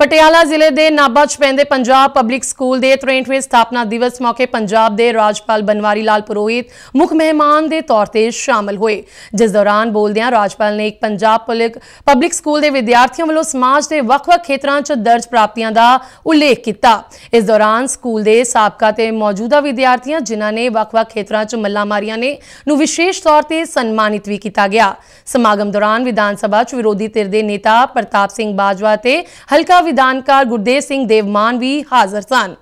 ਪਟਿਆਲਾ ਜ਼ਿਲ੍ਹੇ ਦੇ ਨਾਬਾ 'ਚ ਪੈਂਦੇ ਪੰਜਾਬ ਪਬਲਿਕ ਸਕੂਲ ਦੇ 63ਵੇਂ ਸਥਾਪਨਾ ਦਿਵਸ ਮੌਕੇ ਪੰਜਾਬ ਦੇ ਰਾਜਪਾਲ ਬਨਵਾਰੀ ਲਾਲ ਪੁਰੋਹਿਤ ਮੁੱਖ ਮਹਿਮਾਨ ਦੇ ਤੌਰ ਤੇ ਸ਼ਾਮਲ ਹੋਏ ਜਿਸ ਦੌਰਾਨ ਬੋਲਦਿਆਂ ਰਾਜਪਾਲ ਨੇ ਇੱਕ ਪੰਜਾਬ ਪਬਲਿਕ ਸਕੂਲ ਦੇ ਵਿਦਿਆਰਥੀਆਂ ਵੱਲੋਂ ਸਮਾਜ ਦੇ ਵੱਖ-ਵੱਖ ਖੇਤਰਾਂ 'ਚ ਦਰਜ ਪ੍ਰਾਪਤੀਆਂ ਦਾ ਉਲੇਖ ਕੀਤਾ ਇਸ ਦੌਰਾਨ ਸਕੂਲ ਦੇ ਸਾਬਕਾ ਤੇ ਮੌਜੂਦਾ ਵਿਦਿਆਰਥੀਆਂ ਜਿਨ੍ਹਾਂ ਨੇ ਵੱਖ-ਵੱਖ ਖੇਤਰਾਂ 'ਚ ਮੱਲਾ ਮਾਰੀਆਂ ਨੇ ਨੂੰ ਵਿਸ਼ੇਸ਼ ਤੌਰ ਤੇ ਸਨਮਾਨਿਤ ਵੀ ਕੀਤਾ ਗਿਆ ਸਮਾਗਮ ਦੌਰਾਨ ਵਿਧਾਨ ਸਭਾ 'ਚ ਵਿਰੋਧੀ ਧਿਰ ਦੇ ਨੇਤਾ ਪ੍ਰਤਾਪ ਸਿੰਘ ਬਾਜਵਾ ਤੇ ਹਲਕਾ ਵਿਧਾਨਕਾਰ ਗੁਰਦੇਵ ਸਿੰਘ ਦੇਵਮਾਨ ਵੀ ਹਾਜ਼ਰ ਸਨ